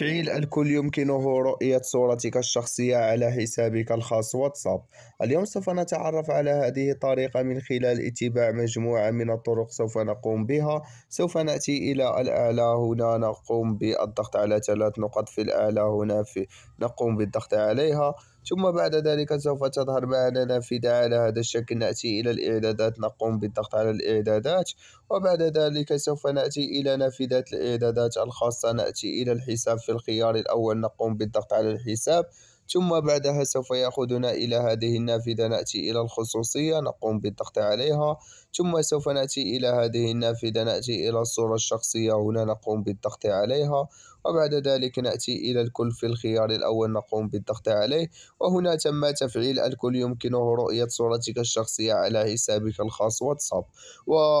تفعيل الكل يمكنه رؤية صورتك الشخصية على حسابك الخاص واتساب اليوم سوف نتعرف على هذه الطريقة من خلال اتباع مجموعة من الطرق سوف نقوم بها سوف نأتي إلى الأعلى هنا نقوم بالضغط على ثلاث نقط في الأعلى هنا في نقوم بالضغط عليها ثم بعد ذلك سوف تظهر معنا نافذة على هذا الشكل نأتي إلى الإعدادات نقوم بالضغط على الإعدادات وبعد ذلك سوف نأتي إلى نافذة الإعدادات الخاصة نأتي إلى الحساب في في الخيار الأول نقوم بالضغط على الحساب ثم بعدها سوف يأخذنا إلى هذه النافذة نأتي إلى الخصوصية نقوم بالضغط عليها ثم سوف نأتي إلى هذه النافذة نأتي إلى الصورة الشخصية هنا نقوم بالضغط عليها وبعد ذلك نأتي إلى الكل في الخيار الأول نقوم بالضغط عليه وهنا تم تفعيل الكل يمكنه رؤية صورتك الشخصية على حسابك الخاص واتساب و